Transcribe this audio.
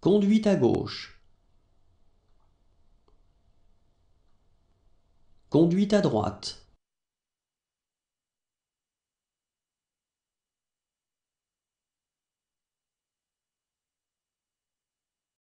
Conduite à gauche. Conduite à droite.